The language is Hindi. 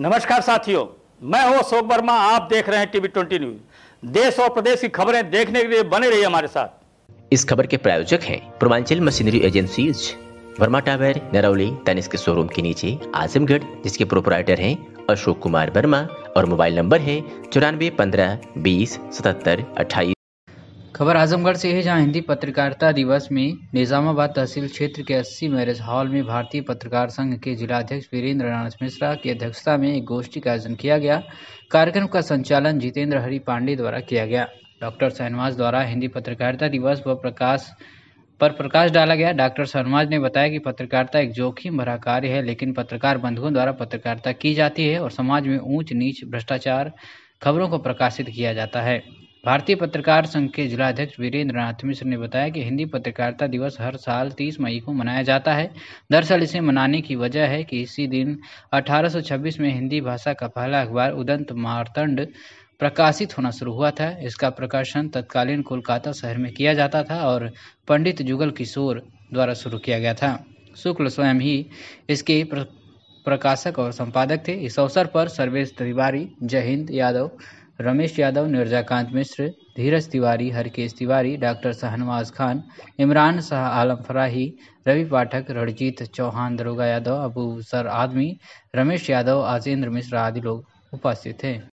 नमस्कार साथियों मैं हूं अशोक वर्मा आप देख रहे हैं टीवी ट्वेंटी न्यूज देश और प्रदेश की खबरें देखने के लिए बने रहिए हमारे साथ इस खबर के प्रायोजक हैं Purvanchal machinery agencies Verma tower Narauli Tanishq के शोरूम के नीचे आजमगढ़ जिसके प्रोपराइटर हैं अशोक कुमार वर्मा और मोबाइल नंबर है चौरानवे पंद्रह बीस सतहत्तर अट्ठाईस खबर आजमगढ़ से है जहां हिंदी पत्रकारिता दिवस में निजामाबाद तहसील क्षेत्र के 80 मैरिज हॉल में भारतीय पत्रकार संघ के जिलाध्यक्ष वीरेंद्र नारायण मिश्रा की अध्यक्षता में एक गोष्ठी का आयोजन किया गया कार्यक्रम का संचालन जितेंद्र हरि पांडे द्वारा किया गया डॉक्टर शहनवाज द्वारा हिंदी पत्रकारिता दिवस व प्रकाश पर प्रकाश डाला गया डॉक्टर शहनवाज ने बताया कि पत्रकारिता एक जोखिम भरा कार्य है लेकिन पत्रकार बंधुओं द्वारा पत्रकारिता की जाती है और समाज में ऊंच नीच भ्रष्टाचार खबरों को प्रकाशित किया जाता है भारतीय पत्रकार संघ के जिलाध्यक्ष वीरेंद्र नाथ मिश्र ने बताया कि हिंदी पत्रकारिता दिवस हर साल 30 मई को मनाया जाता है दरअसल इसे मनाने की वजह है कि इसी दिन 1826 में हिंदी भाषा का पहला अखबार उदंत मारतंड प्रकाशित होना शुरू हुआ था इसका प्रकाशन तत्कालीन कोलकाता शहर में किया जाता था और पंडित जुगल किशोर द्वारा शुरू किया गया था शुक्ल स्वयं ही इसके प्रकाशक और संपादक थे इस अवसर पर सर्वेश तिवारी जय हिंद यादव रमेश यादव निर्जाकांत मिश्र धीरज तिवारी हरकेश तिवारी डॉक्टर शाहनवाज खान इमरान शाह आलम फराही रवि पाठक रणजीत चौहान दरोगा यादव अबू सर आदमी रमेश यादव आजेंद्र मिश्रा आदि लोग उपस्थित थे